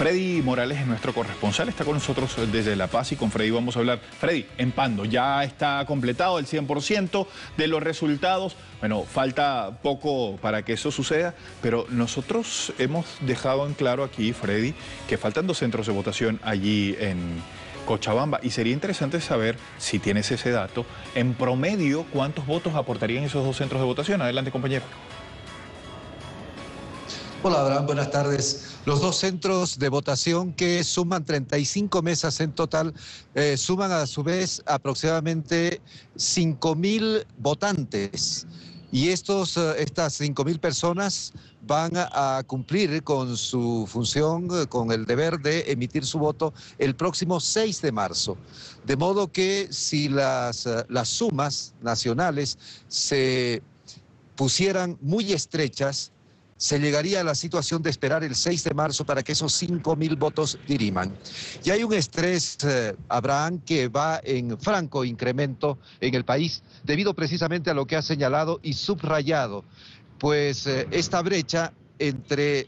Freddy Morales es nuestro corresponsal, está con nosotros desde La Paz y con Freddy vamos a hablar. Freddy, en Pando, ya está completado el 100% de los resultados. Bueno, falta poco para que eso suceda, pero nosotros hemos dejado en claro aquí, Freddy, que faltan dos centros de votación allí en Cochabamba y sería interesante saber, si tienes ese dato, en promedio cuántos votos aportarían esos dos centros de votación. Adelante, compañero. Hola, Abraham, buenas tardes. Los dos centros de votación que suman 35 mesas en total eh, suman a su vez aproximadamente 5.000 votantes. Y estos, eh, estas 5.000 personas van a cumplir con su función, eh, con el deber de emitir su voto el próximo 6 de marzo. De modo que si las, las sumas nacionales se pusieran muy estrechas, se llegaría a la situación de esperar el 6 de marzo para que esos 5 mil votos diriman. Y hay un estrés, eh, Abraham, que va en franco incremento en el país, debido precisamente a lo que ha señalado y subrayado, pues eh, esta brecha entre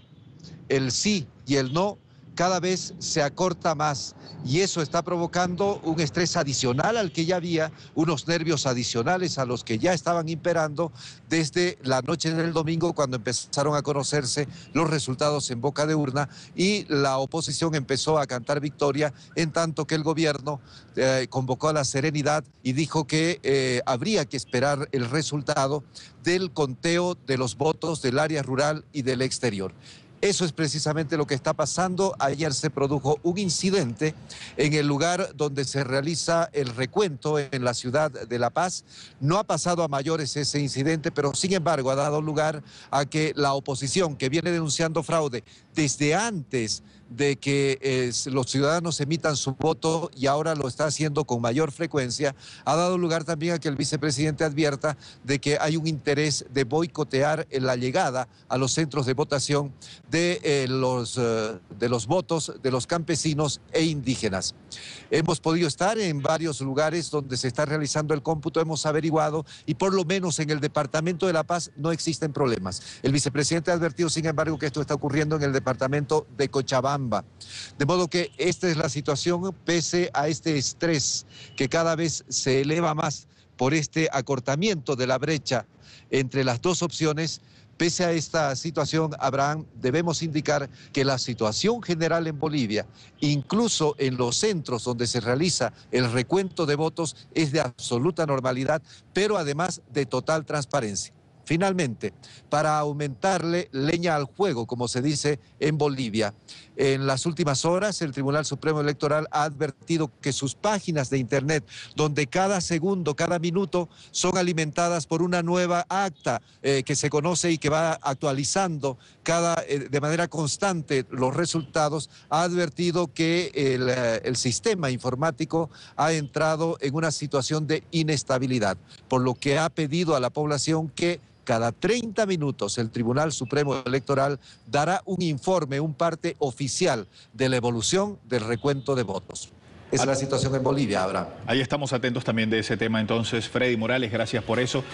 el sí y el no cada vez se acorta más y eso está provocando un estrés adicional al que ya había, unos nervios adicionales a los que ya estaban imperando desde la noche del domingo cuando empezaron a conocerse los resultados en boca de urna y la oposición empezó a cantar victoria en tanto que el gobierno eh, convocó a la serenidad y dijo que eh, habría que esperar el resultado del conteo de los votos del área rural y del exterior. Eso es precisamente lo que está pasando. Ayer se produjo un incidente en el lugar donde se realiza el recuento en la ciudad de La Paz. No ha pasado a mayores ese incidente, pero sin embargo ha dado lugar a que la oposición que viene denunciando fraude desde antes de que los ciudadanos emitan su voto y ahora lo está haciendo con mayor frecuencia, ha dado lugar también a que el vicepresidente advierta de que hay un interés de boicotear eh, la llegada a los centros de votación de, eh, los, eh, de los votos de los campesinos e indígenas. Hemos podido estar en varios lugares donde se está realizando el cómputo, hemos averiguado y por lo menos en el Departamento de la Paz no existen problemas. El vicepresidente ha advertido, sin embargo, que esto está ocurriendo en el Departamento de Cochabamba de modo que esta es la situación pese a este estrés que cada vez se eleva más por este acortamiento de la brecha entre las dos opciones. Pese a esta situación, Abraham, debemos indicar que la situación general en Bolivia, incluso en los centros donde se realiza el recuento de votos, es de absoluta normalidad, pero además de total transparencia. Finalmente, para aumentarle leña al juego, como se dice en Bolivia, en las últimas horas el Tribunal Supremo Electoral ha advertido que sus páginas de Internet, donde cada segundo, cada minuto son alimentadas por una nueva acta eh, que se conoce y que va actualizando cada, eh, de manera constante los resultados, ha advertido que eh, el sistema informático ha entrado en una situación de inestabilidad, por lo que ha pedido a la población que cada 30 minutos el Tribunal Supremo Electoral dará un informe, un parte oficial de la evolución del recuento de votos. Esa es la ah. situación en Bolivia, Abraham. Ahí estamos atentos también de ese tema. Entonces, Freddy Morales, gracias por eso.